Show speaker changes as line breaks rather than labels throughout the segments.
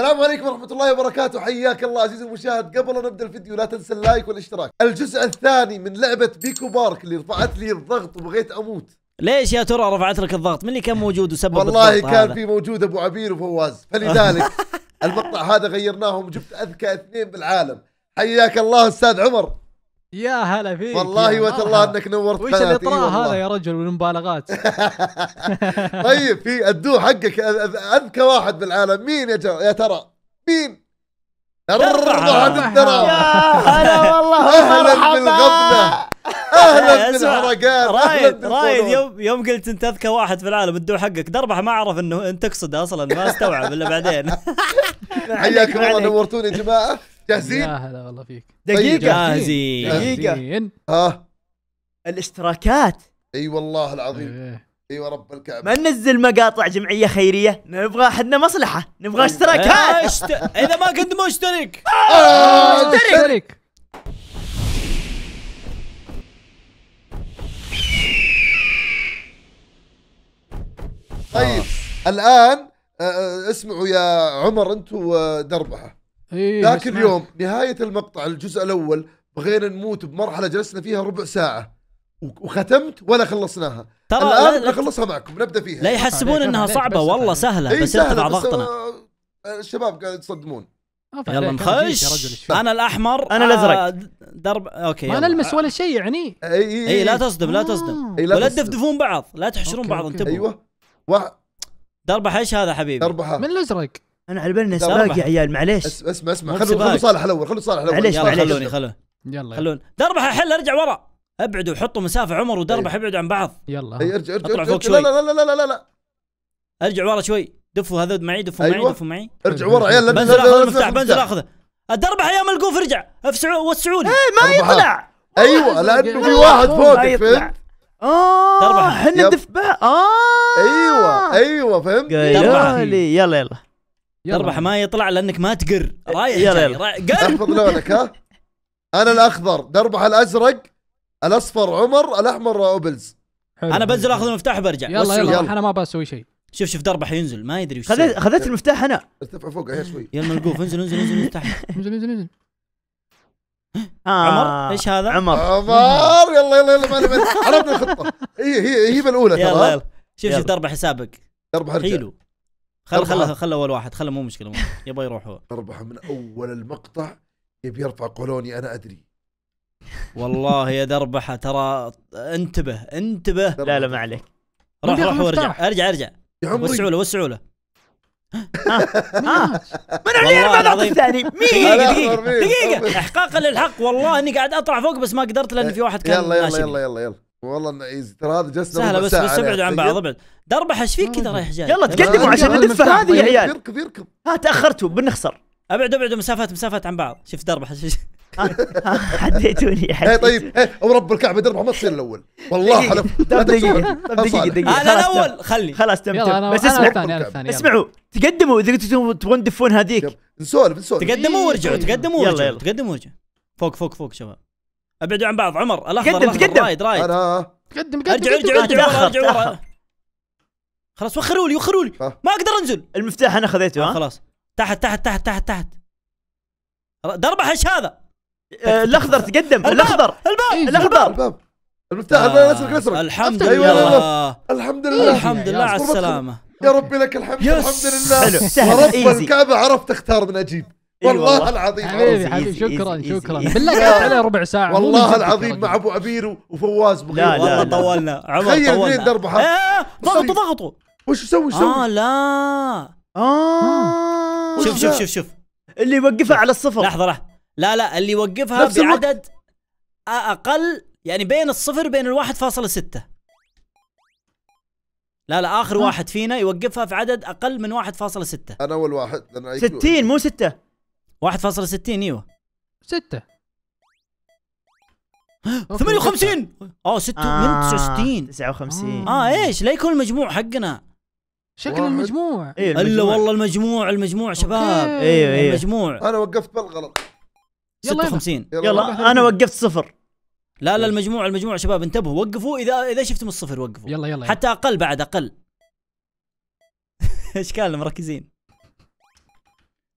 السلام عليكم ورحمة الله وبركاته حياك الله عزيزي المشاهد قبل أن نبدأ الفيديو لا تنسى اللايك والاشتراك الجزء الثاني من لعبة بيكو بارك اللي رفعت لي الضغط وبغيت أموت
ليش يا ترى رفعت لك الضغط من اللي كان موجود وسبب والله كان في
موجود أبو عبير وفواز فلذلك المقطع هذا غيرناهم وجبت أذكى اثنين بالعالم حياك الله أستاذ عمر يا
هلا فيك والله الله
انك نورت وش الاطراء هذا يا
رجل والمبالغات
طيب في الدو حقك اذكى واحد بالعالم مين يا, يا ترى مين الرضا الدرا يا هلا والله اهلا بالغبنه
اهلا بالحركات رايد رايد يوم يوم قلت انت اذكى واحد في العالم الدو حقك دربح ما اعرف انه انت تقصد اصلا ما استوعب الا بعدين
حياكم الله
نورتوني يا جماعه جاهزين؟ يا
هلا والله فيك
طيب، دقيقة جاهزين دقيقة
ها الاشتراكات اي والله العظيم إيه. اي ايوه رب
الكعبه ما ننزل مقاطع جمعيه خيريه نبغى احنا مصلحه نبغى إيه. اشتراكات إيه، اشت... اذا ما كنت مشترك آه، آه، اشترك
طيب آه. الان اسمعوا يا عمر انت ودربحه إيه ذاك اليوم نهايه المقطع الجزء الاول بغينا نموت بمرحله جلسنا فيها ربع ساعه وختمت ولا خلصناها ترى الان لا نخلصها معكم نبدا فيها لا يحسبون انها صعبه والله سهله إيه، بس يرتفع ضغطنا آه، الشباب قاعد يتصدمون آه، يلا نخش
انا الاحمر انا الازرق آه، درب اوكي ما نلمس ولا شيء يعني اي اي, أي لا إيه. تصدم لا تصدم إيه، ولا تدفدفون بعض لا تحشرون بعض انتبهوا ايوه دربح ايش هذا حبيبي دربحه من الازرق انا على بالنا سباق يا عيال معليش اسمع اسمع اسمع خلوا خلوا صالح الاول خلوا صالح الاول معليش معليش خلوني خلوني يلا خلوني دربح حل ارجع ورا ابعدوا حطوا مسافه عمر ودربح إيه. ابعدوا عن بعض يلا اي ارجع ارجع, ارجع, ارجع لا لا لا لا لا لا ارجع ورا شوي دفوا هذول معي دفوا أيوة. معي دفوا معي ارجع ورا عيال بنزل اخذ المفتاح بنزل اخذه الدربح يا ملقوف ارجع افسعوا وسعوني ايه ما يطلع ايوه لانه في واحد فوق فهمت اه
احنا دفبه اه ايوه ايوه فهمت يلا يلا تربح ما
يطلع لانك ما تقر رايح يلا يلا احفظ لونك ها
انا الاخضر دربح الازرق الاصفر عمر الاحمر اوبلز
انا بنزل اخذ المفتاح برجع يلا يلا, يلا. انا ما بسوي شيء شوف شوف دربح ينزل ما يدري وش خذيت خذيت المفتاح انا ارتفع فوق هي شوي يلا ملقوف انزل انزل انزل انزل انزل انزل انزل آه. عمر ايش هذا؟ عمر عمر يلا يلا يلا معلم عرفنا الخطه هي هي هي بالاولى ترى يلا يلا شوف شوف دربح يسابق دربح حلو خل خل خل اول واحد خل مو مشكله يبغى يروح هو اربحه من
اول المقطع يبي يرفع قولوني انا ادري
والله يا دربحه ترى انتبه انتبه لا لا ما عليك روح روح وارجع ارجع ارجع وسعوا له وسعوا له
آه. آه.
آه. من
اللي يرفع الضغط الثاني دقيقة دقيقة دقيقة احقاقا للحق والله اني قاعد اطلع فوق بس ما قدرت لان في واحد كان يلا يلا يلا
يلا يلا والله ترى هذا جلسة سهله بس بس ابعدوا عن يعني. بعض
ابعد دربح ايش فيك كذا رايح جاي يلا تقدموا عشان ندفه هذه يا عيال يركب يركب ها تاخرتوا بنخسر ابعدوا ابعدوا مسافات مسافات عن بعض شفت دربح حديتوني اي طيب ورب إيه، الكعبه دربح ما تصير الاول والله حلف دقيقه دقيقه دقيقه انا آه، الاول خلي خلاص تم تم بس اسمعوا اسمعوا تقدموا اذا تبغون تدفون هذيك نسولف نسولف تقدموا إيه، وارجعوا طيب. تقدموا وارجعوا تقدموا وارجعوا فوق فوق فوق شباب ابعدوا عن بعض عمر الاخضر قدم تقدم رايد رايد انا تقدم قدم ارجع ارجع ارجع ارجع خلاص وخروا لي وخروا لي آه. ما اقدر انزل المفتاح انا خذيته ها آه، خلاص تحت تحت تحت تحت تحت دربح ايش هذا؟ آه، الاخضر تقدم الاخضر الباب إيه، الاخضر المفتاح اسرق اسرق أيوة، أيوة. الحمد لله إيه،
الحمد لله الحمد لله على السلامه يا ربي لك الحمد الحمد لله حلو سهل رب الكعبه عرفت اختار من اجيب والله العظيم حبيبي حبيبي شكرا شكرا بالله قعدت عليه
ربع ساعه والله العظيم
مع ابو عبير وفواز لا لا طولنا عمر تخيل اثنين درب
حرب ضغطوا ضغطوا وش يسوي يسوي؟ اه لا اه شوف شوف شوف شوف اللي يوقفها على الصفر لحظه لحظه لا لا اللي يوقفها بعدد اقل يعني بين الصفر بين الواحد فاصلة ستة لا لا اخر آه. واحد فينا يوقفها في عدد اقل من واحد فاصلة ستة انا اول واحد 60 مو ستة 1.60 ايوه 6 58 اه 6 69 59 اه ايش لا يكون المجموع حقنا شكل المجموع ايوه الا والله المجموع المجموع شباب ايوه ايوه المجموع انا وقفت بالغلط 56 يلا انا وقفت صفر لا لا المجموع المجموع شباب انتبهوا وقفوا اذا اذا شفتم الصفر وقفوا يلا يلا حتى اقل بعد اقل اشكال مركزين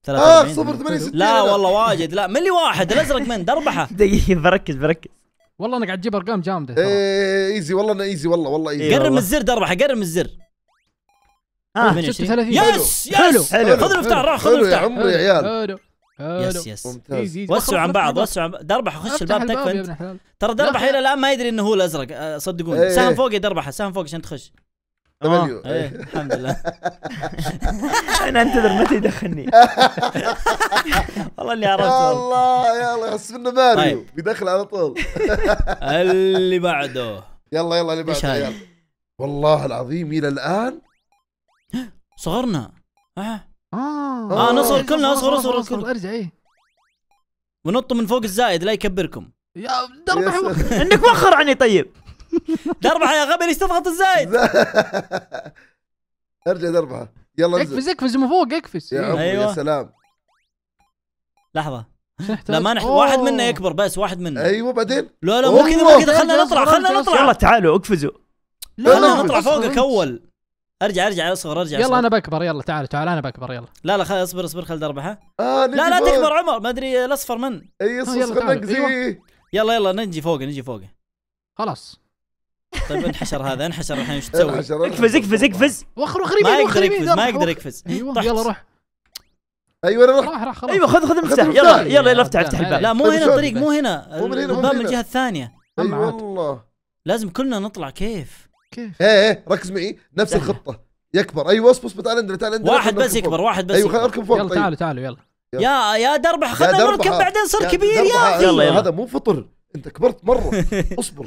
اه 0 لا والله واجد لا ملي واحد الازرق من دربحه دقيقه بركز بركز
والله انا قاعد اجيب ارقام جامده ايه ايزي والله انا ايزي والله والله ايزي قرب من إيه، الزر
دربحه قرب من الزر اه شفت 30 يس يس حلو خذ المفتاح روح خذ المفتاح يا عمري يا عيال يس يس وسعوا عن بعض وسعوا عن دربحه خش الباب تكفى ترى دربحه الى الان ما يدري انه هو الازرق آه، صدقوني إيه، إيه. سهم فوق يا دربحه سهم فوق عشان تخش آه، دبليو إيه،, ايه الحمد لله انا انتظر متى يدخلني والله اني عرفت الله يلا انه ماريو طيب.
بيدخل على طول
اللي بعده يلا يلا اللي بعده يلا
والله العظيم الى الان صغرنا اه اه, آه، نصغر
إيه، كلنا اصغر اصغر اصغر ارجع ايه ونط من فوق الزايد لا يكبركم يا دربح انك وخر عني طيب دربحه يا غبي ليش تضغط الزايد؟
ارجع دربحه يلا اقفز
اقفز من فوق اقفز يا عمري أيوة. يا سلام لحظه لا ما نحتاج واحد منا يكبر بس واحد منا ايوه بعدين لا لا مو كذا مو كذا خلنا نطلع خلنا نطلع يلا تعالوا اقفزوا لا لا نطلع فوقك اول ارجع ارجع اصغر ارجع يلا انا بكبر يلا تعال تعال انا بكبر يلا لا لا خل اصبر اصبر خل دربحه آه، لا لا تكبر عمر ما ادري الاصفر من اي اصبر آه، يلا أيوة. يلا يلا نجي فوق نجي فوق خلاص طيب انحشر هذا انحشر الحين ايش تسوي؟ اقفز اقفز اقفز وخر واخر ما يقدر يقفز ما يقدر يقفز ايوه يلا روح ايوه روح ايوه خذ خذ المفتاح يلا يلا يلا افتح افتح الباب لا مو هنا الطريق مو هنا الباب من الجهه الثانيه اي أمم، أيوة، والله لازم كلنا نطلع كيف كيف ايه
ايه ركز معي نفس الخطه يكبر ايوه اصبر اصبر تعال عندنا تعال عندنا واحد بس يكبر واحد بس ايوه اركب فوق يلا تعالوا طيب.
تعالوا يلا يا يا دربح خلنا نركب بعدين صار كبير يا اخي يلا هذا مو فطر انت كبرت مره اصبر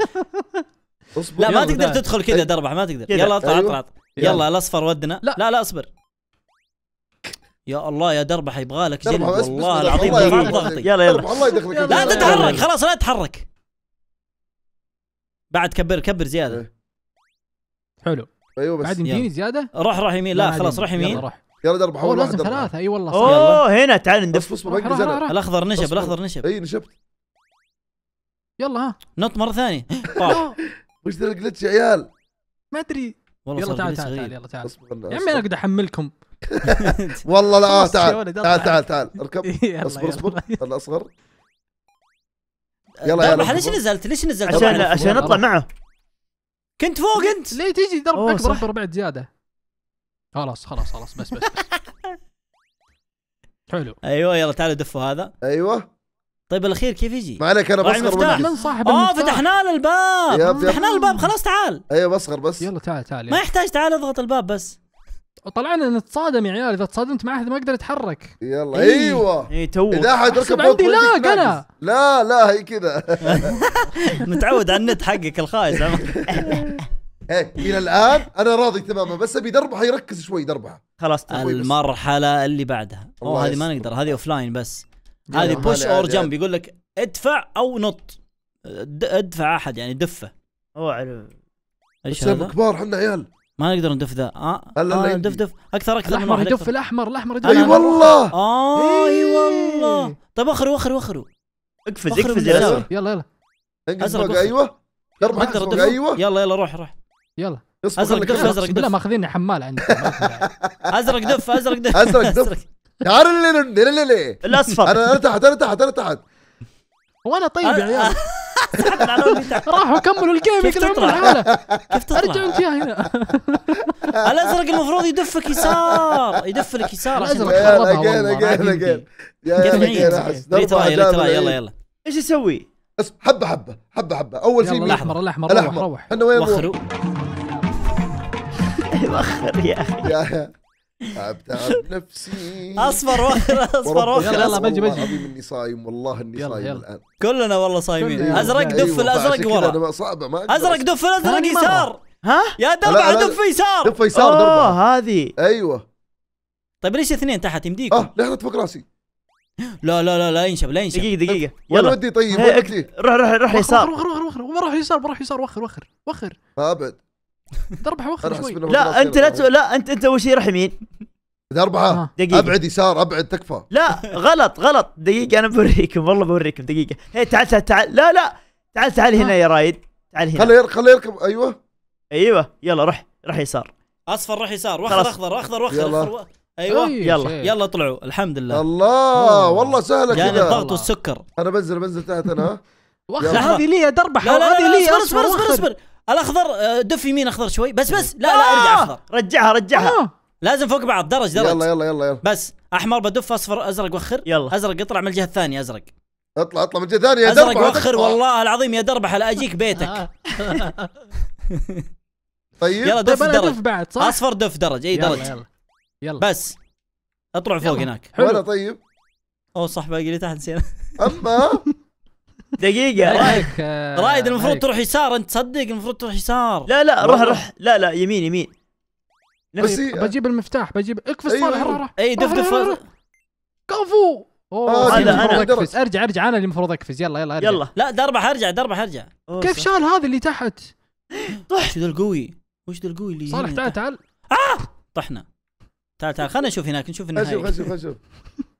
اصبر لا ما تقدر تدخل كذا دربع ما تقدر يلا اطلع أيوه. اطلع يلا الاصفر ودنا لا لا, لا اصبر يا الله يا دربح يبغى لك جلد والله العظيم يلا يلا الله يدخلك لا تتحرك خلاص لا تتحرك بعد كبر كبر زياده إيه. حلو ايوه بس بعد يمين زياده روح روح يمين لا خلاص روح يمين يلا درب حول واحد ثلاثة اي والله اوه هنا تعال ندف الاخضر نشب الاخضر نشب اي نشبت يلا ها نط مرة ثانية طاح وش ذا الجلتش يا عيال؟ ما ادري
والله يلا تعال تعال تعال يلا تعال يا عمي انا اقعد احملكم
والله لا
تعال تعال تعال تعال اركب اصبر اصبر يلا اصغر يلا يلا ليش نزلت ليش نزلت عشان عشان اطلع معه
كنت فوق انت ليه تيجي ضرب اكبر ضرب بعد زياده خلاص خلاص خلاص بس بس, بس. حلو ايوه يلا تعالوا دفوا هذا ايوه طيب الاخير كيف يجي؟ ما عليك انا طيب، بصغر من صاحب اه فتحنا له الباب فتحنا له الباب خلاص تعال ايوه بصغر بس يلا تعال تعال ما يحتاج تعال اضغط الباب بس طلعنا نتصادم يا عيال اذا تصادمت مع احد ما اقدر اتحرك يلا إيه. ايوه اي تو اذا احد ركب عندي لا انا لا لا هي كذا متعود على النت حقك الخايس إيه، الى
الان انا راضي تماما بس ابي دربحه يركز شوي دربحه
خلاص المرحله اللي بعدها اوه هذه ما نقدر هذه اوف لاين بس هذه بوش اور جمب يقول لك ادفع او نط ادفع احد يعني دفه اوعى ايش هذا؟ كبار احنا عيال ما نقدر ندف ذا اه هلا آه ندف دف اكثر اكثر الاحمر يدف الاحمر الاحمر اي والله اه اي إيه. والله طيب اخروا اخروا اخروا اقفز اقفز يلا يلا ازرق ايوه ما اقدر ادف ايوه يلا يلا روح روح يلا ازرق دف ازرق دف لا ماخذيني حمال عندك ازرق دف ازرق دف ازرق دف
تعال لي لي لي لي الاصفر انا تحت انا تحت انا تحت
وانا طيب يا عيال راحوا كملوا الجيم كيف تطلع كيف تطلع ارجع انت هنا الازرق المفروض يدفك يسار يدف لك يسار الازرق اجين يا اجين يا يلا يلا ايش يسوي؟
حبه حبه حبه حبه اول شيء الاحمر الاحمر الاحمر احنا وين وخروا وخر يا
اخي تعب
تعب نفسي اصبر وخر اصبر وخر يلا بجي بجي العظيم اني صايم والله اني صايم الان
كلنا والله صايمين ازرق أيوة، دف الازرق ورا ما ازرق دف الازرق يسار ها يا دربع دف يسار دف يسار دربع هذه ايوه طيب ليش اثنين تحت يمديكم اه لحظه فوق راسي لا لا لا لا ينشب لا ينشب دقيقة دقيقة يلا ودي طيب ودي
روح روح روح يسار روح
روح روح روح يسار بروح يسار وخر وخر وخر ابعد تربح واخر شوي لا انت لا لا انت انت اول شيء راح يمين اربعة اربحه دقيقة ابعد يسار ابعد تكفى لا غلط غلط دقيقة انا بوريكم والله بوريكم دقيقة هي تعال تعال تعال لا لا تعال تعال هنا آه. يا رايد تعال هنا خليه خليه يركب ايوه ايوه يلا روح روح يسار اصفر روح يسار واخضر اخضر واخضر واخضر ايوه يلا يلا طلعوا
الحمد لله الله والله سهله يعني كذا يعني الضغط والسكر انا بنزل بنزل تحت انا
واخر هذه لي دربحه هذه لي اصبر اصبر اصبر الاخضر آه، دف يمين اخضر شوي بس بس لا لا ارجع آه، اخضر رجعها رجعها آه. لازم فوق بعض درج درج يلا يلا يلا يلا بس احمر بدف اصفر ازرق وخر يلا ازرق اطلع من الجهه الثانيه ازرق اطلع اطلع من الجهه الثانيه يا ازرق وخر والله العظيم يا دربح لا اجيك بيتك طيب يلا دف طيب درج دف بعد صح؟ اصفر دف درج اي درج يلا يلا بس اطلع فوق هناك حلو طيب اوه صح باقي لي تحت نسينا اما دقيقة رايد رايد آه، المفروض تروح يسار انت تصدق المفروض تروح يسار لا لا روح روح لا لا يمين يمين بس إيه، بجيب المفتاح بجيب اقفز أيوه. صالح روح اي دف دف كفو اوه انا آه، انا اقفز ارجع ارجع انا اللي المفروض اقفز يلا يلا ارجع يلا لا دربح ارجع دربح ارجع كيف شال هذا اللي تحت طح وش ذا القوي وش ذا القوي اللي صالح تعال تعال اه طحنا تعال تعال خلينا نشوف هناك نشوف النهاية اشوف اشوف اشوف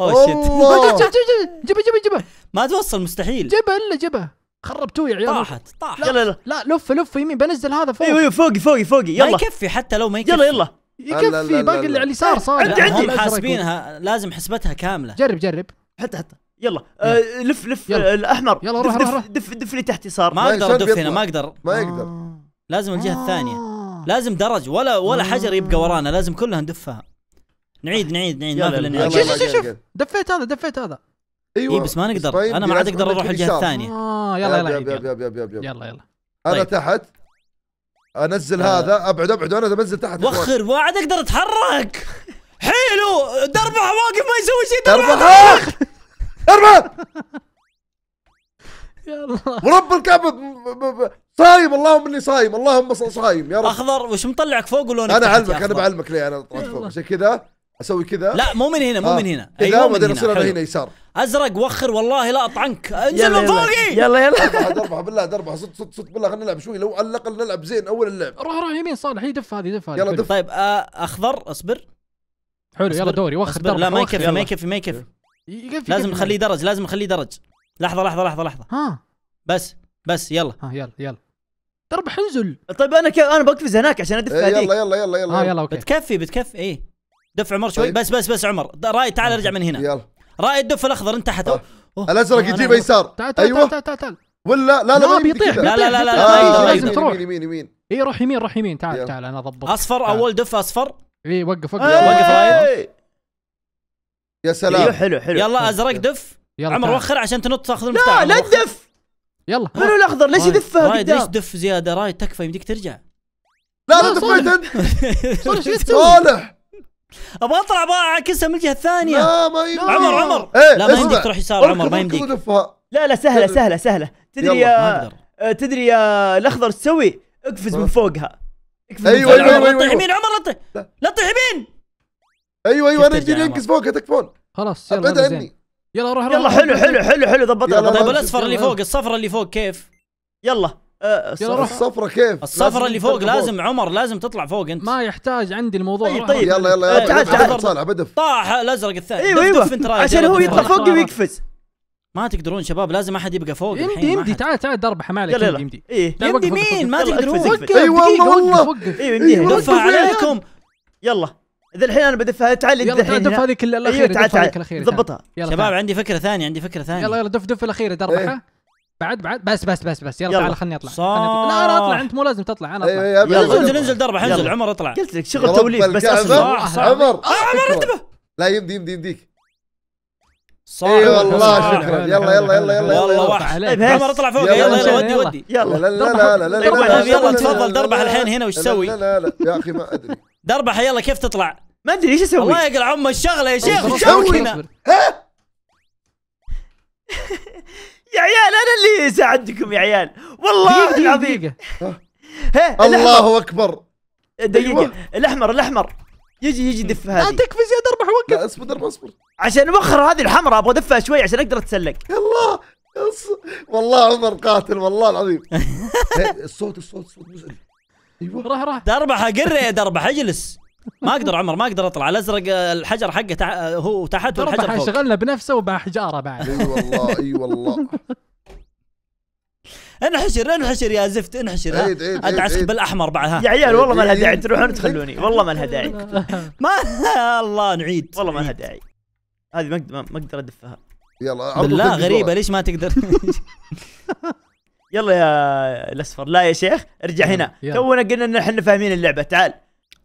اوه شيت
جبه جبه جبه ما توصل مستحيل جبه الا جبه خربتوه يا عيال طاحت طاحت يلا يلا لا لف لف يمين بنزل هذا فوق ايوه فوق فوقي فوقي فوقي يلا ما يكفي حتى لو ما يكفي يلا يلا يكفي باقي اللي على اليسار صار عندي عندي حاسبينها لازم حسبتها كامله جرب جرب حتى حتى يلا آه لف لف يلا. الاحمر يلا روح دف, روح دف, دف لي تحت يسار ما اقدر ادف هنا ما اقدر ما يقدر لازم الجهه الثانيه لازم درج ولا ولا حجر يبقى ورانا لازم كلها ندفها نعيد نعيد نعيد ما في نعيد شوف شوف شوف دفيت هذا دفيت هذا ايوه إيه، بس ما نقدر انا ما عاد اقدر اروح الجهه الثانيه اه يلا يلا يلا
يلا يلا يلا انا طيب. تحت انزل آه. هذا ابعد ابعد انا بنزل تحت وخر
ما عاد اقدر اتحرك حيلو دربح واقف ما يسوي شيء دربح دربح يا
الله ورب الكعبة صايم اللهم اني صايم اللهم صايم
يا رب اخضر وش مطلعك فوق ولونك انا اعلمك انا بعلمك
ليه انا طلعت فوق عشان كذا اسوي كذا لا مو من هنا مو آه. من هنا ايوه مو من هنا. هنا يسار
ازرق وخر والله لا اطعنك انزل من فوقي يلا يلا
اربعه بالله اربعه صد صد صد بالله خلينا نلعب شوي لو على الاقل نلعب زين اول اللعب روح
روح يمين صالح دف هذه دف هذه يلا دف طيب آه، اخضر اصبر حلو يلا دوري وخر لا ما يكفي ما يكفي ما يكفي لازم نخليه درج لازم نخليه درج لحظه لحظه لحظه لحظه ها بس بس يلا ها يلا يلا تربح انزل طيب انا انا بقفز هناك عشان ادف هذيك إيه، يلا يلا يلا يلا يلا بتكفي بتكفي ايه دف عمر شوي طيب. بس بس بس عمر رايد تعال ارجع من هنا يلا رايد دف الاخضر انت تحت آه. الازرق يجيب يسار تعال تعال أيوة.
تعال تعال, تعال. ولا لا لا لا بيطيح لا لا لا لا آه، لازم تروح
يمين يمين اي روح يمين روح يمين تعال تعال انا اضبط اصفر اول دف اصفر اي وقف وقف وقف إيه. يا سلام ايوه حلو حلو يلا ازرق دف يلا عمر وخر عشان تنط تاخذ المفتاح لا لا تدف يلا منو الاخضر ليش يدفها رايد ليش دف زياده رايد تكفى يمديك ترجع لا لا تدف انت صالح ابغى اطلع ابغى اعكسها من الجهه الثانية لا ما يمديك عمر عمر ايه لا ما يمديك تروح يسار عمر ما يمديك لا لا سهلة سهلة سهلة
تدري يا
آه، تدري يا الاخضر تسوي اقفز من فوقها اقفز ايوه ايوه ايوه لا أيوة، تطيح أيوة. يمين عمر لا تطيح لا تطيح يمين ايوه ايوه انا يجيني
انقز فوقها تكفون خلاص يلا ابعد عني
يلا روح يلا حلو حلو حلو حلو ضبطها طيب الاصفر اللي فوق الصفر اللي فوق كيف؟ يلا آه، يلا الصفرة كيف؟ الصفرة اللي فوق لازم فوق. عمر لازم تطلع فوق انت ما يحتاج عندي الموضوع طيب طيب يلا يلا يلا آه، تعال طيب، تعال صالح بدف طاح الازرق الثاني ايوه ايوه عشان هو يطلع فوق ويقفز ما تقدرون شباب لازم احد يبقى فوق يمدي يمدي تعال تعال دربح ما عليك يمدي يمدي إيه. يمدي مين ما تقدرون وقف اي أيوة، والله والله اي يمدي دفها عليكم يلا اذا الحين انا بدفها تعال يلا تعال دف هذيك الاخيره أيوة، تعال تعال ضبطها شباب عندي فكره ثانيه عندي فكره ثانيه يلا يلا دف دف الاخيره دربحه بعد بعد بس بس بس بس يلا, يلا. تعال خلني اطلع لا انا اطلع انت مو لازم تطلع انا إيه، اطلع يلا انزل انزل درب انزل عمر اطلع قلت لك شغل توليف بس اصبر عمر عمر انتبه آه، لا
يمدي يمدي يمديك
صح اي والله شكرا طيب، يلا يلا يلا يلا والله وحش
عمر اطلع فوق يلا يلا ودي ودي يلا لا لا لا لا لا يلا تفضل دربح الحين هنا وش تسوي؟ لا
لا لا يا اخي ما ادري دربح يلا كيف تطلع؟ ما ادري ايش اسوي؟ الله يقلع ام الشغله يا شيخ وش تسوي هنا؟ يا عيال انا اللي ساعدتكم يا عيال والله العظيم الله اكبر دقيقه أيوة. الاحمر الاحمر يجي يجي دف هذه انت آه، تكفي زياد اربح وقف اصبر اربح اصبر عشان اوخر هذه الحمراء ابغى ادفها شوي عشان اقدر اتسلق الله والله عمر قاتل والله العظيم الصوت الصوت الصوت مزعج ايوه راح راح تربح قرة يا دربح اجلس ما اقدر عمر ما اقدر اطلع الازرق الحجر حقه تح... هو تحت والحجر فوق شغلنا بنفسه وبحجاره بعد اي والله
اي والله
انحشر انحشر يا زفت انحشر عيد عيد ادعسك بالاحمر بعدها يا عيال والله ما لها داعي تروحون تخلوني والله ما لها داعي ما الله نعيد والله ما لها داعي هذه ما اقدر ادفها يلا بالله غريبه ليش ما تقدر يلا يا الاصفر لا يا شيخ ارجع هنا تونا قلنا ان احنا فاهمين اللعبه تعال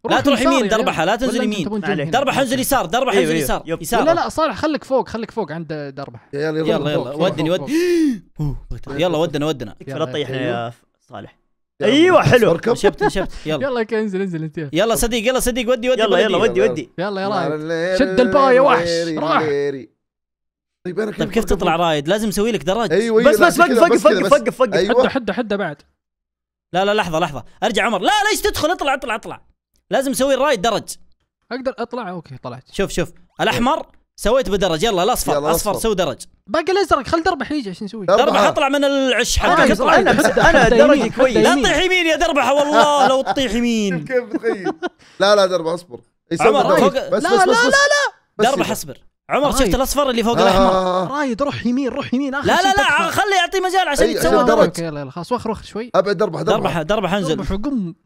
لا تروح يمين دربحه لا تنزل يمين دربحه انزل أيوة، يسار دربحه أيوة، انزل أيوة. يسار يسار لا لا صالح خليك فوق خليك فوق عند دربحه يلا يلا يلا ودني ودني يلا ودنا ودنا لا تطيحنا يا صالح ايوه حلو شفت شفت يلا
يلا انزل انزل انت
يلا صديق يلا صديق ودي ودي يلا يلا ودي ودي يلا يا رايد شد يا وحش راح طيب انا طيب كيف تطلع رايد لازم اسوي لك دراج ايوه بس بس وقف وقف وقف وقف وقف حده حده حده بعد لا لا لحظه لحظه ارجع عمر لا ليش تدخل اطلع اطلع اطلع لازم اسوي الرايد درج اقدر اطلع اوكي طلعت شوف شوف الاحمر إيه. سويت بدرج يلا الاصفر يلا اصفر سوي درج باقي الازرق خل دربح يجي عشان نسوي دربح اطلع من العش حقك اطلع انا انا درجي كويس لا تطيح يمين يا دربح والله لو تطيح يمين كيف تخيل
لا لا دربح اصبر إيه، عمر بس لا لا لا لا دربح اصبر
عمر شفت الاصفر اللي فوق الاحمر آه. رايد روح يمين روح يمين اخر لا لا لا خليه يعطيه مجال عشان يتسوى درج يلا يلا خلاص وخر وخر شوي ابعد دربح دربح دربح انزل دربح قم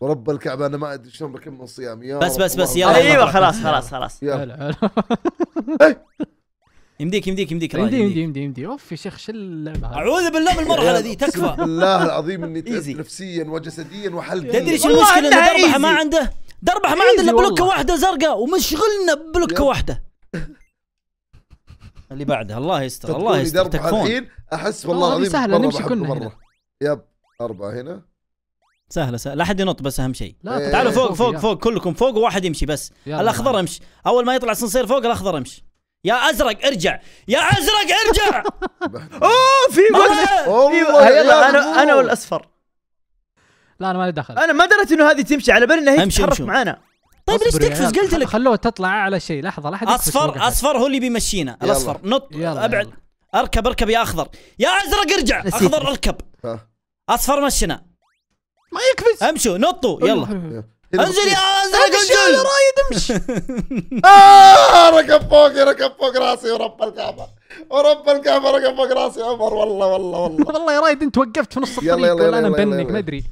ورب الكعبه انا ما ادري شلون بكمل الصيام يا بس بس بس يلا ايوه خلاص خلاص خلاص يلا
إيه. يمديك
يمديك يمديك يمدي يمدي يمدي يمدي اوف يا شيخ شو اللعبه اعوذ بالله من المرحله ذي تكفى بالله العظيم اني تعبت نفسيا وجسديا وحلقي تدري شو المشكله ان دربحه ما
عنده دربحه ما عنده الا بلوكه واحده زرقاء ومشغلنا ببلوكه واحده اللي بعدها الله يستر الله يستر تكفون احس والله العظيم سهله نمشي كلنا
يب اربعه هنا
سهله سهله لا احد ينط بس اهم شيء لا إيه. تعالوا فوق فوق فوق كلكم فوق وواحد يمشي بس الاخضر امشي اول ما يطلع الصنصير فوق الاخضر امشي يا ازرق ارجع يا ازرق ارجع اوه في يلا انا انا والاصفر لا انا ما لي دخل انا ما دريت انه هذه تمشي على بالي انها هي تتحرك معانا طيب ليش تقفز قلت لك خلوه تطلع على شيء لحظه لا احد اصفر اصفر هو اللي بيمشينا الاصفر نط ابعد اركب اركب يا اخضر يا ازرق ارجع اخضر اركب اصفر مشينا ما يكفز امشوا نطوا أيوه، يلا انزل يا انزل انزل رايد
امشي آه ركب فوقي ركب فوق راسي ورب الكعبه ورب الكعبه ركب فوق راسي
عمر والله والله والله والله يا رايد انت وقفت في نص الطريق يلا انا مبنك ما ادري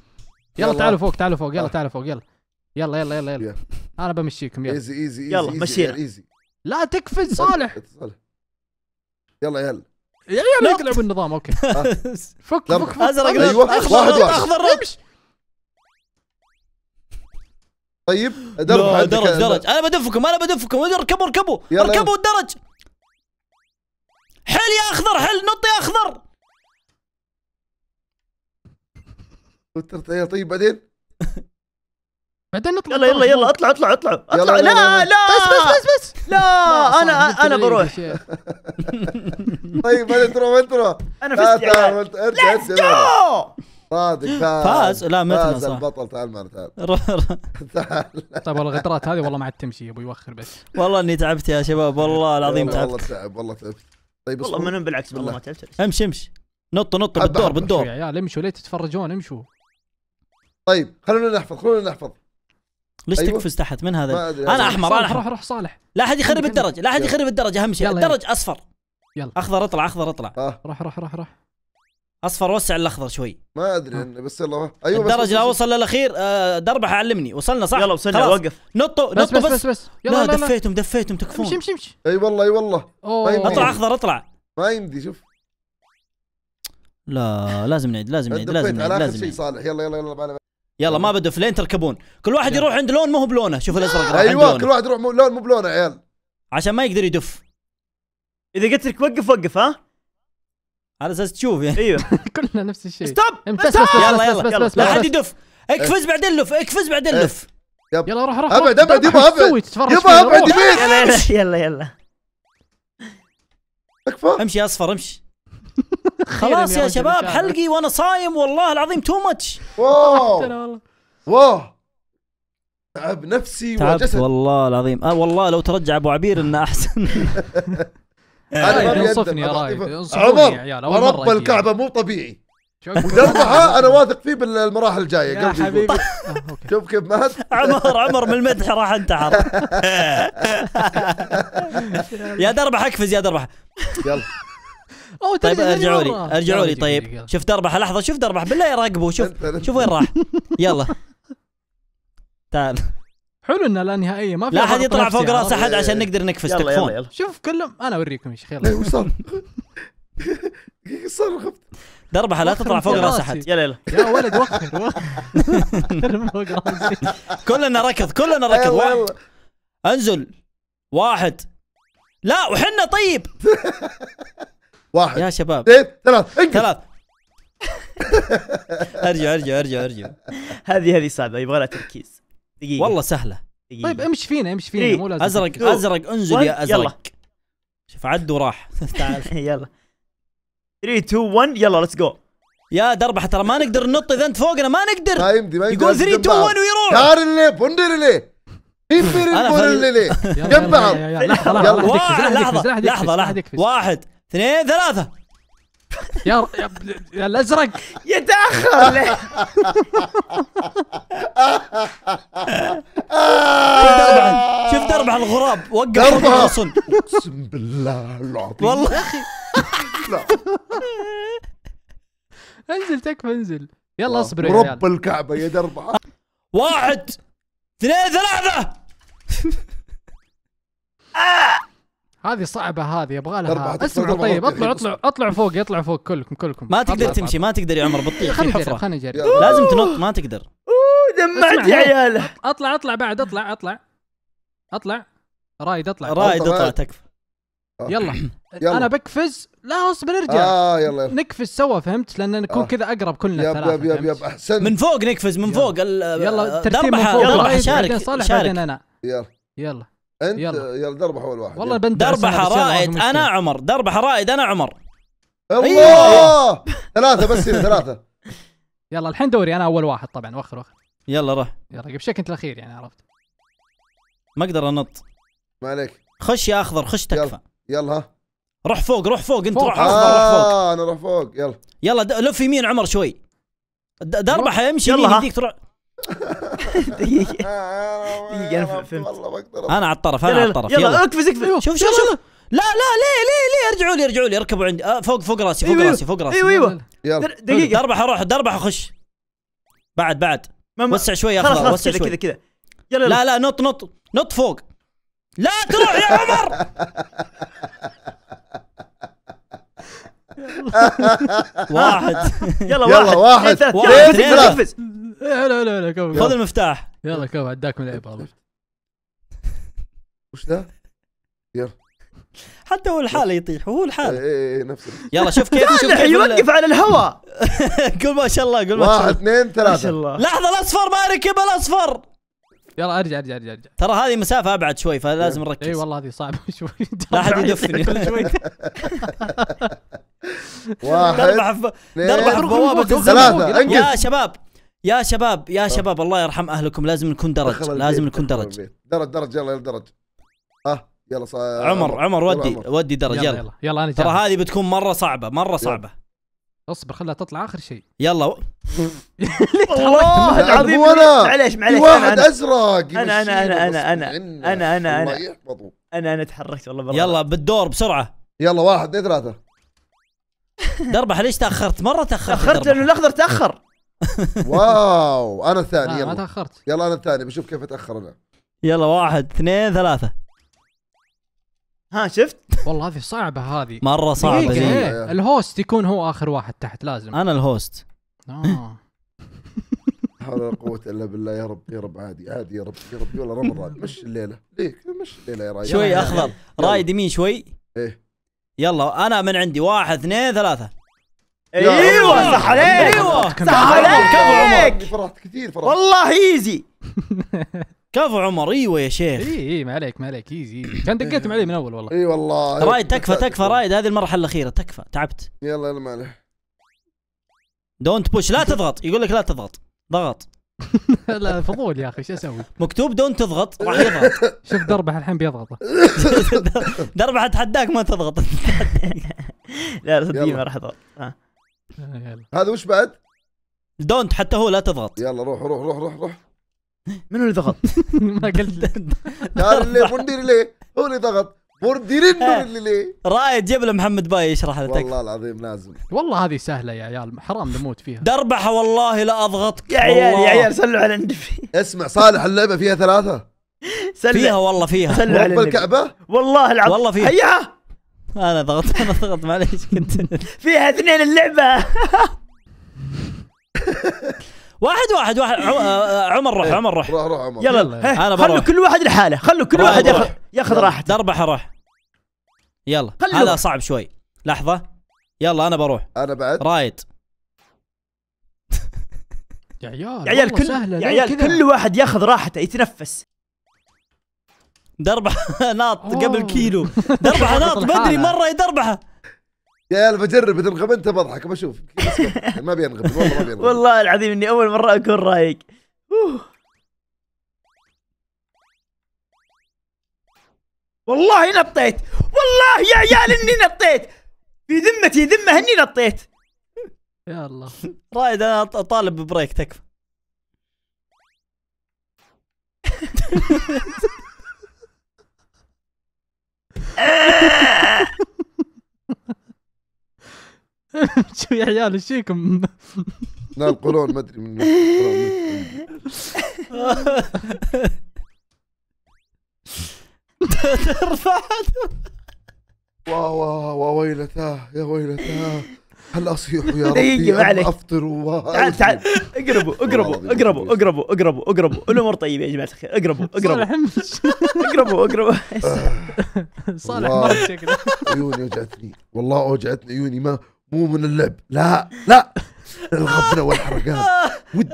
يلا تعالوا فوق تعالوا فوق يلا آه. تعالوا فوق يلا يلا يلا يلا يلا انا بمشيكم يلا ايزي ايزي يلا مشينا
لا تكفز صالح يلا يلا يلا نقلع بالنظام النظام اوكي آه. فك فك فك ازرق ايوه واحد واحد اخضر امشي طيب درب درج درج انا
بدفكم انا بدفكم اركبوا اركبوا اركبوا الدرج حل يا اخضر حل نط يا اخضر
طيب بعدين بعدين نطلع يلا يلا يلا اطلع اطلع اطلع اطلع لا لا بس بس بس بس لا انا انا بروح طيب بعدين تروح وين تروح؟ انا فزت ارجع ارجع صادق فاز فاز لا متنا صح البطل تعال مرة تعال تعال طيب والله
الغدرات هذه والله ما عاد تمشي ابوي يوخر بس والله اني تعبت يا شباب والله العظيم تعبت والله
تعب والله تعبت طيب والله من بالعكس والله ما تعبت
امشي امشي نطوا نطوا بالدور بالدور يا عيال امشوا ليه تتفرجون امشوا طيب خلونا نحفظ خلونا نحفظ ليش أيوة. تقفز تحت من هذا؟ انا احمر انا احمر روح روح صالح لا احد يخرب الدرج لا احد يخرب الدرج اهم شيء الدرج اصفر يلا اخضر اطلع اخضر اطلع آه. روح روح روح روح اصفر وسع الاخضر شوي
ما ادري آه. يعني، بس يلا ايوه الدرج لا وصل
للاخير آه، دربح علمني وصلنا صح يلا وصلنا وقف نطوا نطوا بس بس, بس, بس, بس. يلا لا, لا دفيتم دفيتم تكفون امشي امشي امشي اي والله اي والله اطلع اخضر اطلع ما يمدي شوف لا لازم نعيد لازم نعيد لازم نعيد لازم نعيد
صالح يلا يلا يلا
يلا ما بدف فلين تركبون كل واحد يروح عند لون مو بلونه شوف الازرق ايوه كل واحد يروح لون مو بلونه عيال عشان ما يقدر يدف اذا قلت لك وقف وقف ها على اساس تشوف يعني ايوه كلنا نفس الشيء ستوب إيه، بس بس يلا يلا بس لا حد يدف اقفز بعدين لف اقفز بعدين إيه. لف يلا روح روح ابعد ابعد يبا ابعد يبا ابعد يمين يلا يلا اكفى امشي اصفر امشي خلاص يا شباب حلقي وانا صايم والله العظيم تو ماتش واو واو
تعب نفسي وجسد
والله العظيم آه والله لو ترجع ابو عبير انه احسن
انا انصفني يا رايد عمر يا عيال رب الكعبه مو طبيعي ودربحه انا واثق فيه بالمراحل الجايه يا حبيبي
آه، شوف كيف مات عمر عمر من المدح راح انتحر يا دربح اقفز يا دربح يلا طيب ارجعوا لي ارجعوا لي طيب شوف دربح لحظه شوف دربح بالله يراقبه شوف شوف وين راح يلا تعال حلو انها لا نهائيه ما في لا احد يطلع فوق راس احد عشان إيه. نقدر نكفس تكفون شوف كلهم انا اوريكم ايش خير إيه، وش صار؟ صار خفت دربحه لا تطلع فوق راس احد يلا يلا يا ولد وخر وخر كلنا ركض كلنا ركض انزل واحد لا وحنا طيب واحد يا شباب اثنين ثلاث ثلاث ارجع ارجع ارجع ارجع هذه هذه صعبه يبغى لها تركيز دقيقة والله سهلة دقيقة. طيب امشي فينا امشي فينا إيه؟ مو لازم ازرق أوه. ازرق انزل يا ازرق يلا. شوف عد وراح تعال يلا 3 2 1 يلا ليتس جو يا دربحة ترى ما نقدر ننط اذا انت فوقنا ما نقدر ما يمدي ما يمدي يقول 3 2 1 ويروح جنب بعض يلا لحظة لحظة لحظة واحد اثنين ثلاثة يا, ر... يا, يا الازرق يتاخر
شوف دربع الغراب
وقف اقسم
بالله العظيم والله يا
اخي انزل تكفى انزل يلا اصبر يا رب الكعبه يا دربع واحد اثنين ثلاثه هذه صعبه هذه ابغى لها اسمعوا طيب اطلعوا اطلعوا اطلعوا فوق اطلعوا فوق كلكم كلكم ما تقدر تمشي ما تقدر يا عمر بتطيح خلينا نجرب خلينا نجرب لازم تنط ما تقدر دمعت يا عياله اطلع اطلع بعد اطلع اطلع اطلع رايد اطلع رايد اطلع تكفى يلا. يلا انا بقفز لا اصبر ارجع اه يلا, يلا. نقفز سوا فهمت لان نكون آه. كذا اقرب كلنا يب يب يب يب احسن من فوق نقفز من يلا. فوق يلا آه، ترتيب من فوق يلا شارك شارك انا
يلا يلا
انت يلا, يلا دربح اول واحد والله بنت دربح رائد انا عمر دربح رائد انا عمر الله أيوة. ثلاثة بس ثلاثة يلا الحين دوري انا اول واحد طبعا وخر وخر يلا روح يلا قبل شك كنت الاخير يعني عرفت ما اقدر انط ما عليك خش يا اخضر خش تكفى يلا ها روح فوق روح فوق انت روح اخضر آه روح فوق اه انا روح فوق يلا يلا لف يمين عمر شوي دربح يمشي يلا يديك تروح دقيقة دقيقة انا فهمت والله ما اقدر انا على الطرف انا على الطرف يلا اقفز اقفز شوف شوف شوف لا لا ليه ليه ليه ارجعوا لي ارجعوا لي اركبوا عندي آه، فوق فوق راسي فوق أيوة، راسي أيوة. فوق راسي ايوه ايوه يلا دقيقة دربح اروح دربح اخش بعد بعد وسع شوي يا اخي وسع شوي كذا كذا يلا لا لا نط نط نط فوق لا تروح يا عمر
واحد يلا واحد يلا واحد اقفز لا لا لا, كفو خذ المفتاح
يلا كفو عداك من العيب عرفت وش ذا؟ يلا حتى هو لحاله يطيح وهو لحاله اي اي إيه، نفس يلا شوف كيف شوف كيف يوقف على الهواء قول ما شاء الله قول ما شاء الله واحد اثنين ثلاثة ما شاء الله لحظة الاصفر ما ركب الاصفر يلا ارجع ارجع ارجع ارجع ترى هذه مسافة ابعد شوي فلازم إيه. نركز اي والله هذه صعبة شوي لا احد يدفني واحد اربع ضربة بوابة ثلاثة يا شباب يا شباب يا أه. شباب الله يرحم اهلكم لازم نكون درج لازم نكون درج
درج درج يلا يلا درج اه يلا صار عمر عمر ودي عمر. ودي درج يلا يلا, يلا,
يلا انا ترى هذه بتكون مره صعبه مره صعبه اصبر خلها تطلع اخر شيء يلا و... والله العظيم معليش معليش واحد ازرق انا انا انا انا انا انا انا انا انا انا تحركت والله برا يلا بالدور بسرعه يلا واحد اثنين ثلاثه دربح ليش تاخرت مره تاخرت تاخرت لانه الاخضر تاخر
واو انا الثاني يلا ما تاخرت يلا انا الثاني بشوف كيف اتاخر انا
يلا واحد اثنين ثلاثة ها شفت؟ والله هذه صعبة هذه مرة صعبة دقيقة إيه. الهوست يكون هو آخر واحد تحت لازم أنا الهوست آه لا قوة
إلا بالله يا رب يا رب عادي عادي يا رب يا رب يلا رمضان مش الليلة ليك مش الليلة يا رايد شوي أخضر
رايد يمين شوي إيه يلا أنا من عندي واحد اثنين ثلاثة ايوه صح عليك ايوه صح عليك كفو عمر فرحت كثير فرحت والله ايزي كفو عمر ايوه يا شيخ اي اي ما عليك ما عليك ايزي كان دقيتهم عليه من اول والله
اي والله رايد تكفى
تكفى رايد هذه المرحله الاخيره تكفى تعبت يلا يلا ما عليه دونت بوش لا تضغط يقول لك لا تضغط ضغط لا فضول يا اخي شو اسوي؟ مكتوب دون تضغط راح يضغط شوف دربح الحين بيضغط دربح اتحداك ما تضغط لا صدقني ما راح اضغط آه. يلا هذا وش بعد؟ دونت حتى هو لا تضغط يلا روح روح روح
روح روح منو اللي ضغط؟ ما قلت هذا اللي مدير ليه؟
هو اللي ضغط مديرين اللي ليه؟ رايد جيب له محمد باي يشرح له والله العظيم لازم والله هذه سهله يا عيال حرام نموت فيها دربحه والله لا اضغطك يا عيال يا عيال سلوا على
النبي اسمع صالح اللعبه فيها ثلاثه
سلوا فيها والله فيها سلوا على الكعبه والله العظيم والله فيها هيا انا ضغطت انا ضغطت معليش كنت فيها اثنين اللعبه واحد واحد واحد آه، آه، عمر روح إيه. عمر روح روح روح عمر يلا يلا انا خلوا كل واحد لحاله خلوا كل واحد ياخذ ياخذ راحته دربحه راح يلا هذا صعب شوي لحظه يلا انا بروح انا بعد رايد
يا عيال يا عيال كل يا عيال كل
واحد ياخذ راحته يتنفس دربح ناط قبل كيلو دربح ناط بدري مره يدربحه يا عيال بجرب اذا انغبنت
بضحك بشوف ما بينغب والله ما بينغب
والله العظيم اني اول مره اكون رايق والله نطيت والله يا عيال اني نطيت في ذمتي ذمه اني نطيت يا الله رايد انا طالب ببريك تكفى شو يا عيال ايش فيكم؟
لا القولون ما ادري من ترفع واو واو ويلتاه يا ويلتاه هل اصيح يا ربي ما عليك افطر و... تعال تعال اقربوا اقربوا اقربوا اقربوا
اقربوا اقربوا الامور طيبه يا جماعه الخير اقربوا اقربوا اقربوا اقربوا
صالح مرة شكله عيوني وجعتني والله وجعتني عيوني ما مو من اللعب لا لا الغبنه والحرقان ودي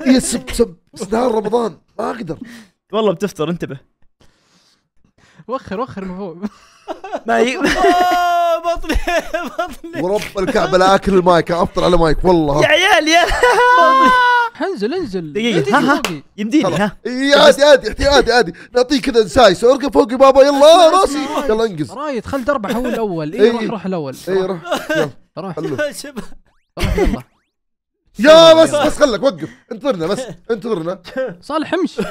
ودي
سب سب بس نهار رمضان ما اقدر والله بتفطر انتبه وخر وخر من فوق ما ي... آه، بطني بطني ورب
الكعبه لا اكل المايك افطر على مايك والله يا عيال
يا انزل انزل
دقيقة ها ها يمديني ها عادي عادي احتيادي عادي نعطيه كذا سايس ارقى فوقي بابا يلا راسي يلا انقز رايد خل دربه هو الاول اي روح روح
الاول اي روح
يلا روح روح يلا يا بس بس خلك وقف انتظرنا بس
انتظرنا صالح امشي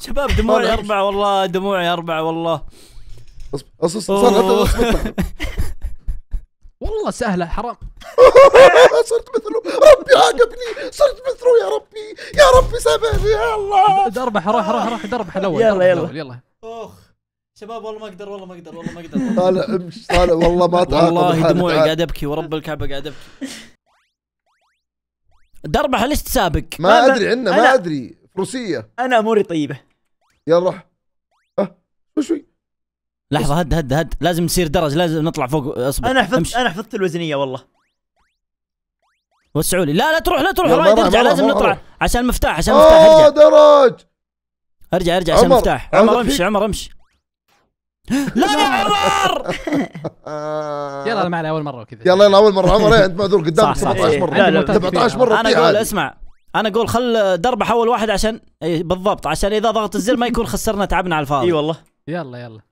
شباب دموعي اربعه والله دموعي اربعه والله اصبر اصبر اصبر اصبر والله سهله حرام
صرت مثله ربي عاقبني صرت مثله يا ربي يا
ربي سامحني يا الله دربح راح راح راح دربح الاول يلا يلا يلا اخ شباب والله ما اقدر والله ما اقدر والله ما اقدر طالع امش طالع والله ما تعاقب والله دموعي قاعد ابكي ورب الكعبه قاعد ابكي
دربح ليش تسابق ما ادري عنا ما ادري روسيه انا اموري طيبه يلا روح اه
شوي لحظه هد هد هد لازم نصير درج لازم نطلع فوق اصبر انا حفظت انا حفظت الوزنيه والله وسعوا لي لا لا تروح لا تروح رايد ارجع لازم نطلع عشان المفتاح عشان المفتاح آه، ارجع درج ارجع ارجع عشان المفتاح عمر امشي عمر امشي لا يا عمر يلا انا معنا اول مره وكذا يلا يلا اول مره عمر إيه، انت معذور قدامك 17 إيه، مره لا لا 17 مره انا اقول اسمع انا اقول خل دربح اول واحد عشان إيه، بالضبط عشان اذا ضغط الزر ما يكون خسرنا تعبنا على الفاضي اي والله يلا يلا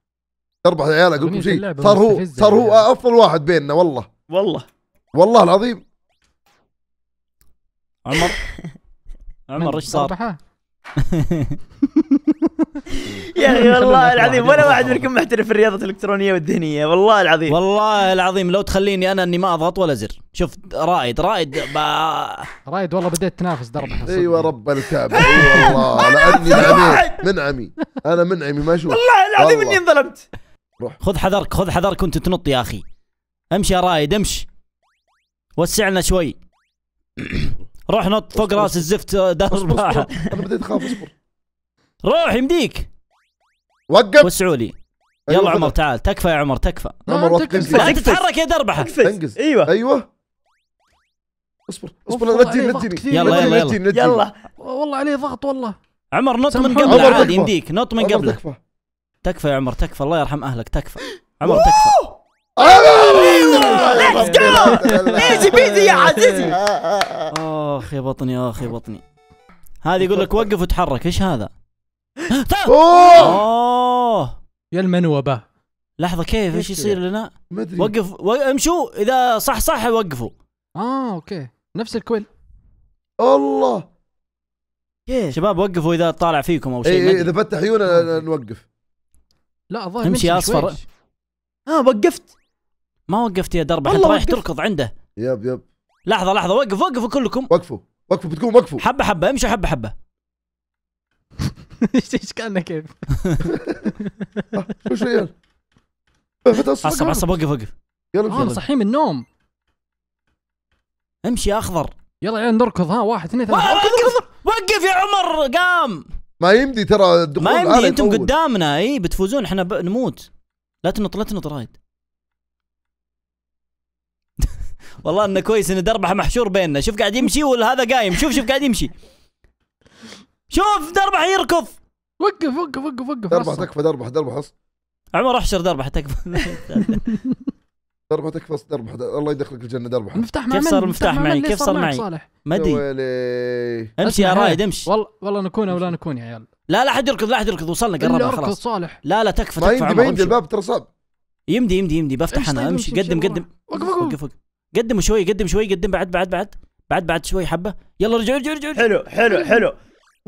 اربع عيال اقول لكم شيء صار هو صار هو افضل واحد بيننا والله والله والله العظيم عمر عمر
ايش صار؟ يا اخي والله العظيم ولا واحد منكم محترف في الرياضه الالكترونيه والذهنيه والله العظيم والله العظيم لو تخليني انا اني ما اضغط ولا زر شوف رائد رائد رائد والله بديت تنافس دربه ايوه رب الكعبه اي أيوة، والله لاني منعمي
منعمي انا منعمي ما اشوف والله العظيم اني
انظلمت روح خذ حذرك خذ حذرك وانت تنط يا اخي امشي يا رايد امشي وسع لنا شوي روح نط فوق راس الزفت آه، دار ارباعه انا بديت اخاف اصبر روح يمديك وقف وسعوا لي أيوة، يلا أيوة عمر تعال تكفى يا عمر تكفى عمر وقف لا تتحرك يا دربحه انقز ايوه ايوه اصبر اصبر لا تجيني لا تجيني يلا يلا يلا والله عليه ضغط والله عمر نط من قبل عادي يمديك نط من قبل تكفى يا عمر تكفى الله يرحم اهلك تكفى عمر تكفى ليتس جو ايزي بيزي يا عزيزي اخ يا بطني اخ يا بطني هذه يقول لك وقف وتحرك ايش هذا؟ اوه يا المنوبه لحظه كيف ايش يصير يعني؟ لنا؟ مدري وقف امشوا اذا صح صح وقفوا اه اوكي نفس الكويل
الله
شباب وقفوا اذا طالع فيكم او شيء إيه، إيه، اذا فتح عيونه نوقف لا الظاهر امشي يا اصفر اه وقفت ما وقفت يا درب حتى رايح تركض عنده يب يب لحظه لحظه وقف وقفوا كلكم وقفوا وقفوا بتقوم وقفوا حبه حبه امشي حبه حبه ايش كانه كيف وش أه، ريال عصب عصب وقف وقف آه، يلا انا صحيح من النوم امشي يا اخضر يلا يا عيال نركض ها واحد اثنين ثلاثه وقف وقف يا عمر قام ما يمدي ترى الدخول ما يمدي انتم يطول. قدامنا اي بتفوزون احنا ب... نموت لا تنط لا تنط رايد والله انه كويس ان دربحه محشور بيننا شوف قاعد يمشي ولا هذا قايم شوف شوف قاعد يمشي شوف دربحه يركض وقف وقف وقف وقف دربح تكفى دربح دربح عمر احشر دربح تكفى
ضربه تكفص درب الله يدخلك الجنه
درب مفتاح كيف صار مفتاح معي كيف صار معي صالح مدي امشي يا رايد امشي والله والله نكون او لا نكون يا عيال لا لا حد يركض لا حد يركض وصلنا قربنا خلاص صالح لا لا تكفى تكفى ما يمدي الباب ترى صعب يمدي يمدي يمدي بفتح انا طيب امشي قدم قدم وقف وقف قدم شوي قدم شوي قدم بعد بعد بعد بعد بعد شوي حبه يلا رجع رجع رجع حلو حلو حلو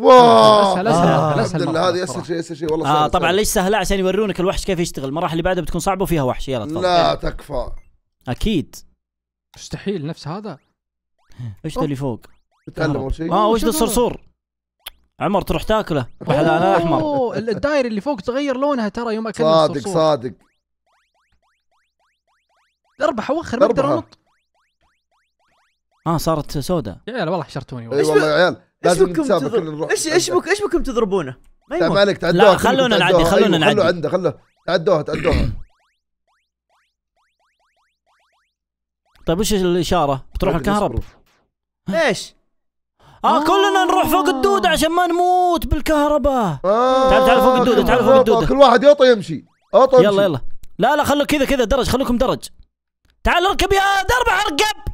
واو اسهل اسهل آه. اسهل هذه اسهل
شيء اسهل شيء والله آه طبعا
ليش سهله عشان يورونك الوحش كيف يشتغل المراحل اللي بعدها بتكون صعبه وفيها وحش يلا لا تكفى اكيد مستحيل نفس هذا ايش اللي فوق؟ تتعلم اول شيء اه وش ذا الصرصور؟ عمر تروح تاكله وحلال احمر الداير اللي فوق تغير لونها ترى يوم اكلت صادق الصرصور. صادق اربح اوخر ما اقدر انط اه صارت سوداء يا عيال والله حشرتوني اي والله يا عيال لازم نتسابق نروح ايش ايش بك ايش بكم تضربونه؟ ما يموت مالك تعدوها لا خلونا نعدي خلونا نعدي خلوه عنده خلوه تعدوها تعدوها طيب وش الاشاره؟ بتروح الكهرب؟ ليش؟ اه كلنا نروح فوق الدودة عشان ما نموت بالكهرباء آه تعال تعال فوق الدودة تعال فوق الدودة كل واحد يوطي يمشي اعطى يلا يمشي. يلا لا لا خلو كذا كذا درج خلوكم درج تعال اركب يا دربع اركب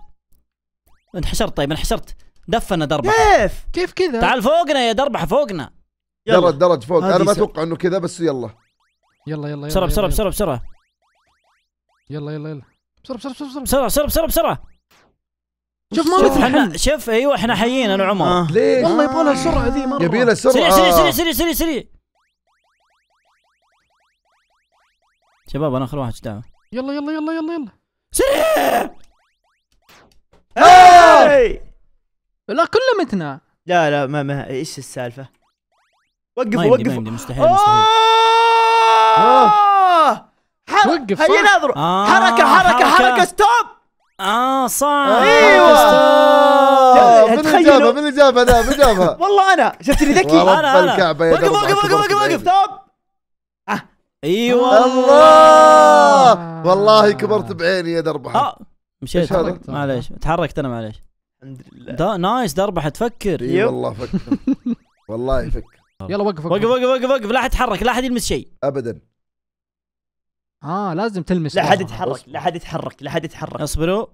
انحشرت طيب انحشرت دفنا دربحه كيف كيف كذا تعال فوقنا يا دربحه فوقنا درج درج فوق انا ما اتوقع
انه كذا بس يلا يلا يلا بسرعه بسرعه بسرعه
بسرعه يلا يلا يلا بسرعه بسرعه بسرعه بسرعه بسرعه بسرعه شوف ما احنا شوف ايوه احنا حيين انا وعمر آه. ليش؟ والله يبغى لها السرعه ذي مره يبي لها السرعه سريع سريع سريع سريع سريع شباب انا اخر واحد ايش دعوه يلا يلا يلا يلا يلا سريع لا كله متنا لا لا ما ما ايش السالفه؟ وقف وقف ما يمدي مستحيل مستحيل آه! وقف هيا ناظر آه، حركه حركه حركه ستوب اه صح ايوه آه، من اللي جابها من اللي
جابها ذا من جابها
والله
انا
شفت اللي ذكي انا انا وقف وقف وقف وقف وقف ستوب ايوه الله والله كبرت بعيني يا درب
مشيت معليش تحركت انا معليش الحمد لله دا نايس دربحه تفكر اي والله فكر والله يفكر يلا وقف وقف وقف وقف وقف لا احد يتحرك لا احد يلمس شيء ابدا اه لازم تلمس لا احد آه. يتحرك لا احد يتحرك لا احد يتحرك اصبروا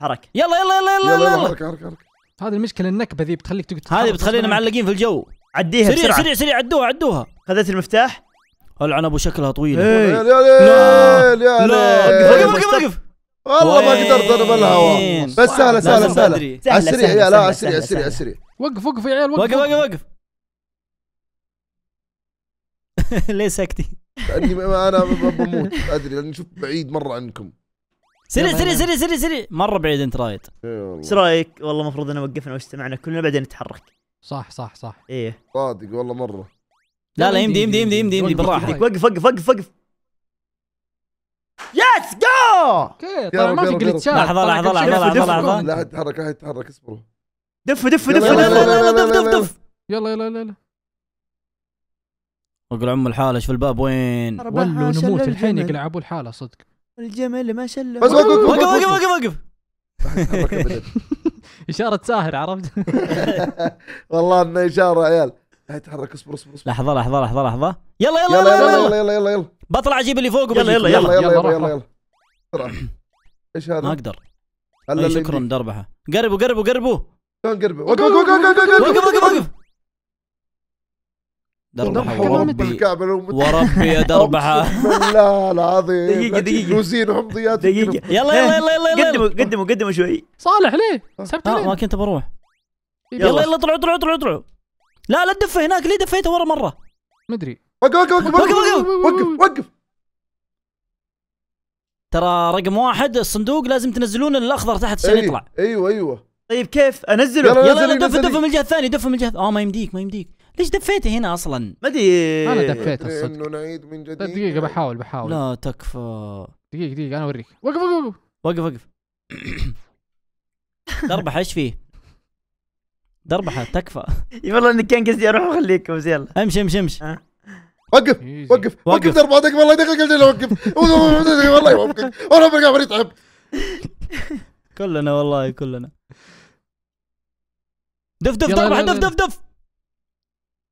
حرك يلا يلا يلا يلا يلا, يلا, حركه حركه هذه المشكله النكبه ذي بتخليك تقعد هذه بتخلينا معلقين في الجو عديها سريع بسرعة. سريع سريع عدوها عدوها خذت المفتاح العن ابو شكلها طويله إيه. لا يا لا وقف وقف
وقف والله
ما قدرت انا بالهواء بس سهله سهله سهله على السريع يا لا على السريع على السريع على السريع وقف وقف يا عيال وقف وقف وقف وقف. ليه ساكتين؟ لاني
انا بموت ادري لاني شفت بعيد مره عنكم سريع سريع سريع سريع سريع
مره بعيد انت
رايد إيه، ايش
رايك؟ والله المفروض انا وقفنا واجتمعنا كلنا بعدين نتحرك صح صح صح
ايه صادق والله مره
لا لا يمدي يمدي يمدي يمدي يمدي بالراحه
وقف وقف وقف وقف
يس جو اوكي طبعا ما في جلتشات لحظه لحظه
لحظه لحظه لا تحرك لا تحرك اصبر
دف دف دف
دف دف دف
يلا يلا يلا اقول عم الحالة شوف الباب وين ولو نموت الحين يقلع ابو الحالة صدق الجمل ما شله بس وقف وقف وقف وقف وقف اشارة ساهر عرفت
والله انه اشارة عيال لا يتحرك اصبر اصبر اصبر لحظه لحظه لحظه لحظه يلا يلا يلا يلا يلا يلا يلا يلا بطلع اجيب اللي فوق يلا يلا يلا يلا يلا يلا ايش هذا؟ ما
اقدر شكرا دربحه قربوا قربوا قربوا
شلون قربوا؟ وقف وقف وقف وقف وقف
دربحه وربي وربي
يا دربحه بالله العظيم دقيقه دقيقه يوزين وحمضيات دقيقه يلا يلا يلا يلا قدموا
قدموا قدموا شوي صالح ليه؟ سبت ما كنت بروح يلا يلا طلعوا طلعوا طلعوا طلعوا لا لا تدف هناك ليه دفيته ورا مره مدري وقف وقف وقف وقف وقف وقف وقف ترى رقم واحد الصندوق لازم تنزلون الاخضر تحت عشان أيوه، يطلع
ايوه ايوه
طيب كيف انزله يلا يلا دف دف من الجهه الثانيه دف من الجهه اه ما يمديك ما يمديك ليش دفيته هنا اصلا؟ ما ادري انا دفيته الصدق انه نعيد من جديد دقيقه بحاول بحاول لا تكفى دقيقه دقيقه انا اوريك وقف وقف وقف وقف وقف ايش فيه؟ دربحه تكفى والله انك كان قصدي اروح واخليكم بس يلا امشي امشي امشي آه. وقف وقف وقف وقف درباتك والله دقيقه قلت له وقف والله وقف والله يتعب كلنا والله كلنا دف دف دف دف دف دف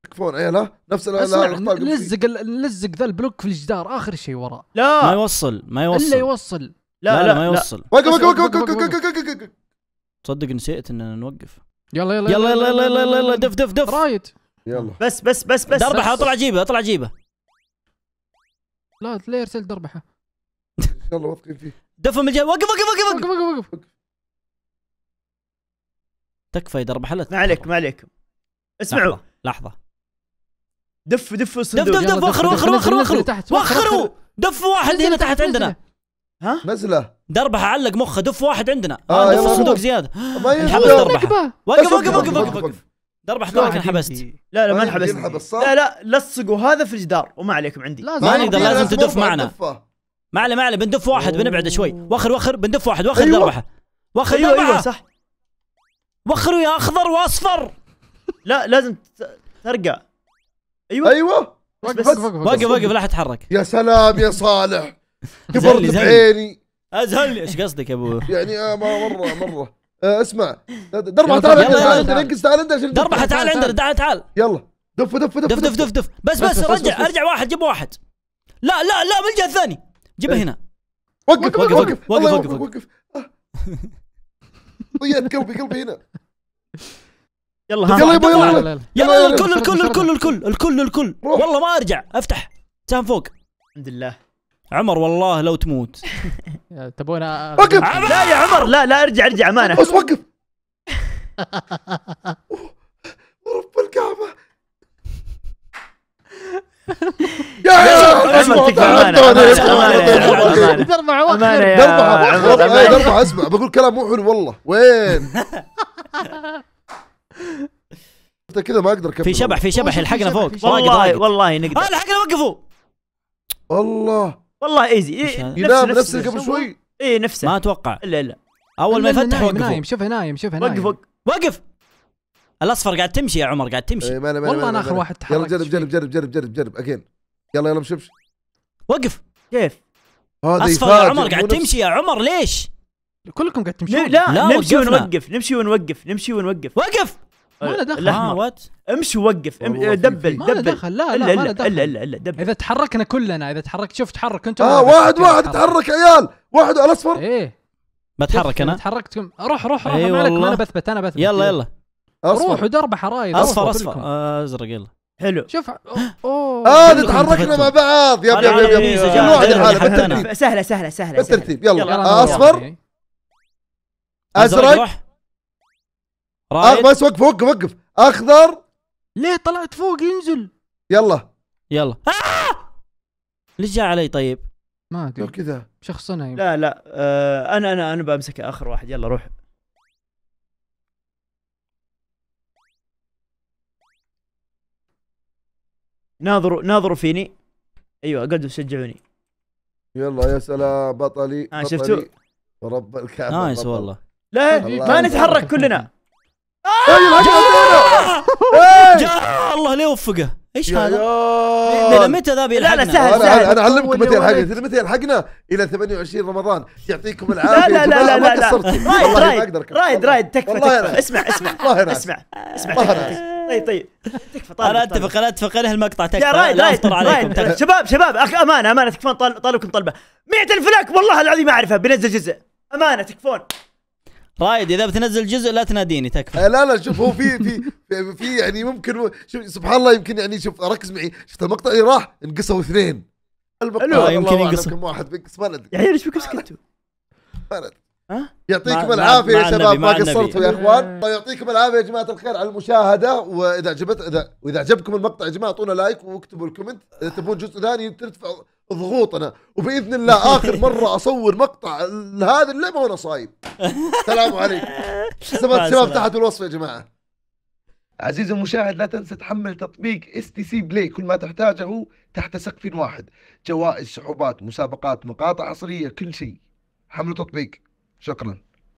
تكفون عيال إيه، ها نفس لزق لزق ذا البلوك في الجدار اخر شيء وراء لا ما يوصل ما يوصل الا يوصل لا لا, لا ما يوصل وقف وقف وقف وقف وقف وقف وقف تصدق نسيت اننا نوقف يلا يلا يلا يلا يلا يلا يلا دف دف دف رايد يلا بس بس بس بس دربحه اطلع جيبه اطلع جيبه لا ليه ارسلت دربحه يلا واثقين فيه دفه من الجنب وقف وقف وقف وقف وقف وقف تكفى يا دربحه لا ما عليك ما عليك اسمعوا لحظه دف دف الصندوق دف دف وخروا وخروا وخروا وخروا دفوا دف واحد هنا تحت عندنا ها؟ نزله دربحه علق مخه دف واحد عندنا آه, آه، دف الصندوق زياده انحبس دربحه وقف وقف وقف وقف وقف دربح معك انحبست لا لا ما انحبست لا لا لصقوا هذا في الجدار وما عليكم عندي ما نقدر لازم تدف معنا ما علي ما علي بندف واحد بنبعده شوي وخر وخر بندف واحد وخر أيوه. دربحه وخر ايوه, أيوه، صح وخروا يا اخضر واصفر لا لازم ترقع ايوه ايوه وقف وقف وقف لا تتحرك يا
سلام يا صالح
كبرت بعيني
ازهلني آه، ايش
قصدك يا ابو يعني آه مره
مره آه اسمع
دربح تعال عندنا
انقز تعال عندنا دربح تعال عندنا
تعال تعال يلا دف دف دف دف دف دف بس بس رجع ارجع واحد جيب واحد لا لا لا من الجهه الثانيه جيبه إيه. هنا وقف وقف وقف وقف وقف وقف ضيعت قلبي قلبي هنا يلا يلا يلا يلا الكل الكل الكل الكل الكل الكل والله ما ارجع افتح سهم فوق الحمد لله عمر والله لو تموت تبون وقف لا يا عمر لا لا ارجع ارجع امانه بس وقف ورب الكعبه يا عمر
تكفى
اسمع بقول كلام مو حلو والله وين انت كذا ما اقدر في شبح في شبح الحقنا فوق والله والله نقدر الحقنا
وقفوا الله والله ايزي إيه نفس نفس اللي قبل شوي اي نفسه ما اتوقع الا الا اول ما يفتح وقف نايم شوفه نايم شوفه نايم وقف وقف الاصفر قاعد تمشي يا عمر قاعد تمشي مانا إيه، مانا والله انا اخر واحد تحرك يلا جرب
جرب جرب جرب جرب جرب اجين يلا يلا مشمش
وقف كيف
اصفر يا عمر قاعد تمشي
يا عمر ليش كلكم قاعد تمشون لا, لا نمشي ونوقف نمشي ونوقف نمشي ونوقف وقف ما له إيه، دخل ها وات امشي ووقف أم... دبل دبل ما له دخل لا لا ما دخل الا الا الا دبل اذا تحركنا كلنا اذا تحرك شوف تحرك انت اه واحد واحد تحرك
عيال واحد على الاصفر ايه بتحرك انا
تحركت روح روح روح أيه مالك ما انا بثبت انا بثبت يلا إيه. يلا روح ودرب حرايد اصفر اصفر ازرق يلا حلو شوف اوه هذا آه تحركنا مع بعض يا يا يا كل واحد لحاله بالترتيب سهله سهله سهله بالترتيب يلا اصفر إيه.
ازرق رايد آه بس وقف وقف وقف
اخضر ليه طلعت فوق ينزل يلا يلا آه! ليش جاء علي طيب؟ ما ادري كذا شخصنا يمكن. لا لا آه انا انا انا بمسك اخر واحد يلا روح ناظروا ناظروا فيني ايوه قدوا شجعوني
يلا يا سلام بطلي آه شفتوا
ورب الكعبه نايس والله
لا ما نتحرك
كلنا آه! أيوة، إيه! يا الله لا يوفقه ايش هذا؟ لنا متى ذا بيلحقنا؟ لا لا سهل سهل انا اعلمكم متى يلحقنا متى
يلحقنا الى 28 رمضان يعطيكم العافيه لا لا لا لا لا رايد رايد رايد رايد تكفى اسمع اسمع
اسمع اسمع طيب طيب تكفى انا اتفق انا اتفق انا المقطع تكفى يا رايد رايد شباب شباب اخي امانه امانه تكفون طالبكم طلبه 100000 الفلاك والله العظيم ما اعرفها بنزل جزء امانه تكفون رايد اذا بتنزل جزء لا تناديني تكفى آه، لا لا شوف هو في في
في يعني ممكن شوف سبحان الله يمكن يعني شوف ركز معي شفت المقطع اللي راح انقصوا اثنين المقطع يمكن ينقص واحد بينقص ما ندري يعني ايش بك سكتوا؟ يعطيكم العافيه يا شباب ما قصرتوا يا اخوان طيب يعطيكم العافيه يا جماعه الخير على المشاهده واذا عجبت اذا واذا عجبكم المقطع يا جماعه اعطونا لايك واكتبوا الكومنت اذا تبون جزء ثاني ترتفع ضغوطنا وباذن الله اخر مره اصور مقطع لهذا اللعبه وانا صايم السلام عليكم الشباب تحت الوصف يا جماعه عزيزي المشاهد لا تنسى تحمل تطبيق اس تي سي بلاي كل ما تحتاجه تحت سقف واحد جوائز سحوبات مسابقات مقاطع عصريه كل شيء حملوا تطبيق شكرا